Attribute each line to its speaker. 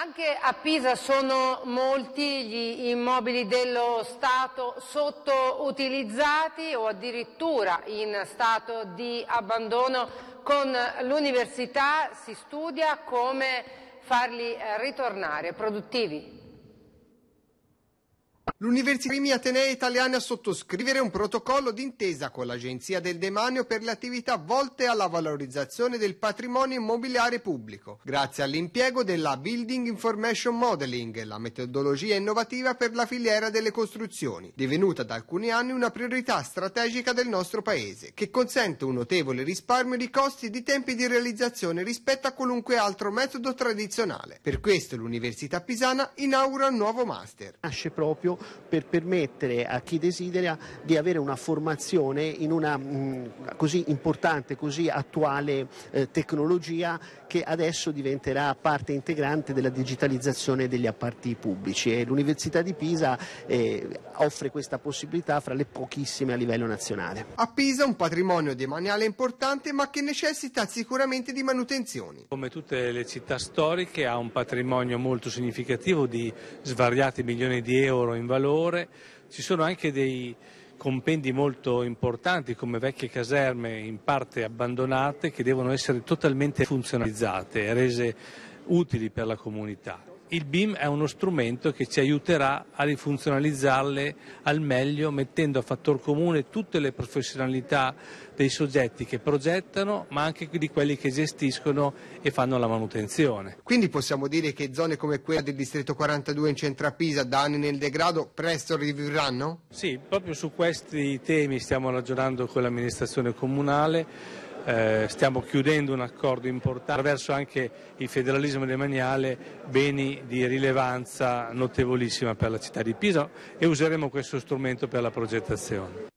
Speaker 1: Anche a Pisa sono molti gli immobili dello Stato sottoutilizzati o addirittura in stato di abbandono. Con l'università si studia come farli ritornare produttivi.
Speaker 2: L'Università Primi Atenei Italiani a sottoscrivere un protocollo d'intesa con l'Agenzia del Demanio per le attività volte alla valorizzazione del patrimonio immobiliare pubblico, grazie all'impiego della Building Information Modeling, la metodologia innovativa per la filiera delle costruzioni, divenuta da alcuni anni una priorità strategica del nostro Paese, che consente un notevole risparmio di costi e di tempi di realizzazione rispetto a qualunque altro metodo tradizionale. Per questo l'Università Pisana inaugura un nuovo master. Nasce proprio per
Speaker 3: permettere a chi desidera di avere una formazione in una mh, mm, così importante, così attuale eh, tecnologia che adesso diventerà parte integrante della digitalizzazione degli apparti pubblici l'Università di Pisa eh,
Speaker 2: offre questa possibilità fra le pochissime a livello nazionale. A Pisa un patrimonio demaniale importante ma che necessita sicuramente di manutenzioni.
Speaker 4: Come tutte le città storiche ha un patrimonio molto significativo di svariati milioni di euro in valore valore, ci sono anche dei compendi molto importanti come vecchie caserme in parte abbandonate che devono essere totalmente funzionalizzate e rese utili per la comunità il BIM è uno strumento che ci aiuterà a rifunzionalizzarle al meglio mettendo a fattor comune tutte le professionalità dei soggetti che progettano ma anche di quelli che gestiscono e fanno la manutenzione. Quindi
Speaker 2: possiamo dire che zone come quella del distretto 42 in centra Pisa da anni nel degrado presto
Speaker 4: rivivranno? Sì, proprio su questi temi stiamo ragionando con l'amministrazione comunale eh, stiamo chiudendo un accordo importante attraverso anche il federalismo demaniale, beni di rilevanza notevolissima per la città di Pisa e useremo questo strumento per la progettazione.